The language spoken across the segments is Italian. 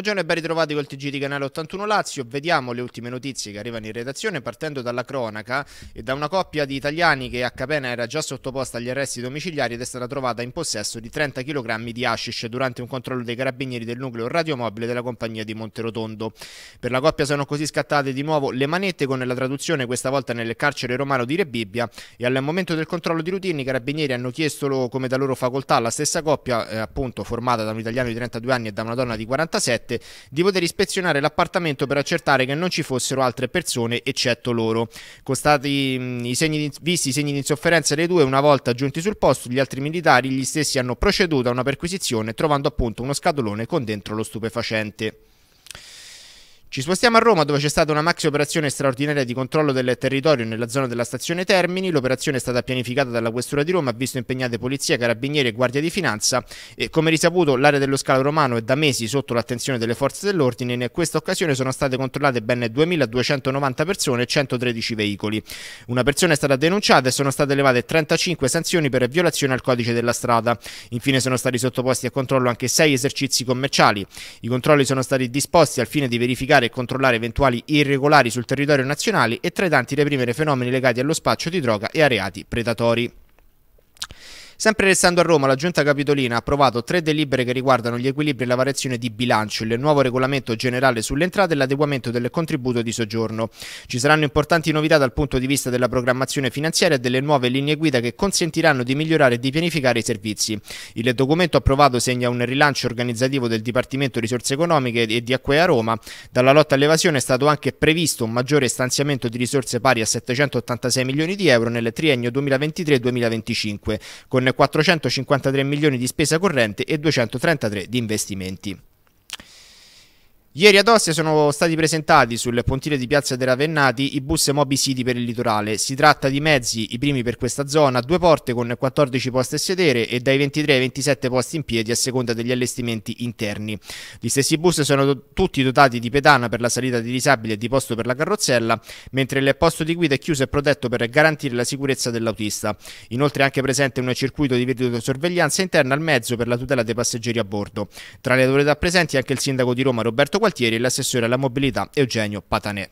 Buongiorno e ben ritrovati col TG di Canale 81 Lazio. Vediamo le ultime notizie che arrivano in redazione partendo dalla cronaca e da una coppia di italiani che a Capena era già sottoposta agli arresti domiciliari ed è stata trovata in possesso di 30 kg di hashish durante un controllo dei carabinieri del nucleo radiomobile della compagnia di Monterotondo. Per la coppia sono così scattate di nuovo le manette con la traduzione questa volta nel carcere romano di Rebibbia e al momento del controllo di routine i carabinieri hanno chiesto come da loro facoltà alla stessa coppia eh, appunto formata da un italiano di 32 anni e da una donna di 47 7, di poter ispezionare l'appartamento per accertare che non ci fossero altre persone eccetto loro. Costati, i segni, visti i segni di insofferenza dei due, una volta giunti sul posto, gli altri militari gli stessi hanno proceduto a una perquisizione trovando appunto uno scatolone con dentro lo stupefacente. Ci spostiamo a Roma dove c'è stata una maxi operazione straordinaria di controllo del territorio nella zona della stazione Termini. L'operazione è stata pianificata dalla Questura di Roma, ha visto impegnate polizia, carabinieri e guardia di finanza e come risaputo l'area dello scalo romano è da mesi sotto l'attenzione delle forze dell'ordine e in questa occasione sono state controllate ben 2.290 persone e 113 veicoli. Una persona è stata denunciata e sono state elevate 35 sanzioni per violazione al codice della strada. Infine sono stati sottoposti a controllo anche 6 esercizi commerciali. I controlli sono stati disposti al fine di verificare verificare e controllare eventuali irregolari sul territorio nazionale e tra i tanti reprimere fenomeni legati allo spaccio di droga e a reati predatori. Sempre restando a Roma, la Giunta Capitolina ha approvato tre delibere che riguardano gli equilibri e la variazione di bilancio, il nuovo regolamento generale sulle entrate e l'adeguamento del contributo di soggiorno. Ci saranno importanti novità dal punto di vista della programmazione finanziaria e delle nuove linee guida che consentiranno di migliorare e di pianificare i servizi. Il documento approvato segna un rilancio organizzativo del Dipartimento Risorse Economiche e di Acquea Roma. Dalla lotta all'evasione è stato anche previsto un maggiore stanziamento di risorse pari a 786 milioni di euro nel triennio 2023-2025, con 453 milioni di spesa corrente e 233 di investimenti. Ieri ad Ostia sono stati presentati sul pontile di Piazza dei Ravennati i bus mobisiti per il litorale. Si tratta di mezzi, i primi per questa zona, due porte con 14 posti a sedere e dai 23 ai 27 posti in piedi a seconda degli allestimenti interni. Gli stessi bus sono tutti dotati di pedana per la salita di disabili e di posto per la carrozzella, mentre il posto di guida è chiuso e protetto per garantire la sicurezza dell'autista. Inoltre è anche presente un circuito di videosorveglianza interna al mezzo per la tutela dei passeggeri a bordo. Tra le autorità presenti anche il sindaco di Roma Roberto Quattro Gualtieri e l'assessore alla mobilità Eugenio Patanè.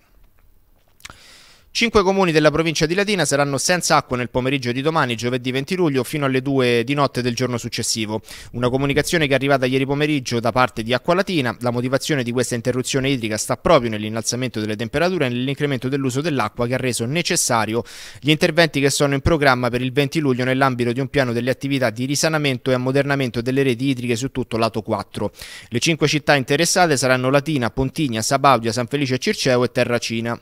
Cinque comuni della provincia di Latina saranno senza acqua nel pomeriggio di domani, giovedì 20 luglio, fino alle 2 di notte del giorno successivo. Una comunicazione che è arrivata ieri pomeriggio da parte di Acqua Latina. La motivazione di questa interruzione idrica sta proprio nell'innalzamento delle temperature e nell'incremento dell'uso dell'acqua che ha reso necessario gli interventi che sono in programma per il 20 luglio nell'ambito di un piano delle attività di risanamento e ammodernamento delle reti idriche su tutto lato 4. Le cinque città interessate saranno Latina, Pontigna, Sabaudia, San Felice e Circeo e Terracina.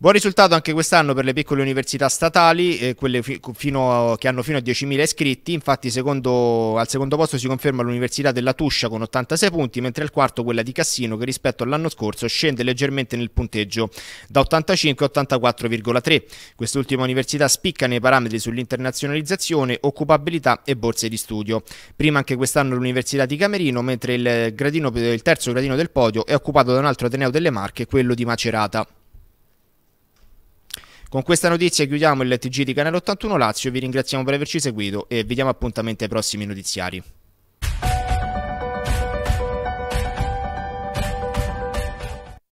Buon risultato anche quest'anno per le piccole università statali, eh, quelle fi a, che hanno fino a 10.000 iscritti, infatti secondo, al secondo posto si conferma l'Università della Tuscia con 86 punti, mentre al quarto quella di Cassino che rispetto all'anno scorso scende leggermente nel punteggio da 85 a 84,3. Quest'ultima università spicca nei parametri sull'internazionalizzazione, occupabilità e borse di studio. Prima anche quest'anno l'Università di Camerino, mentre il, gradino, il terzo gradino del podio è occupato da un altro Ateneo delle Marche, quello di Macerata. Con questa notizia chiudiamo il TG di Canale 81 Lazio, vi ringraziamo per averci seguito e vi diamo appuntamento ai prossimi notiziari.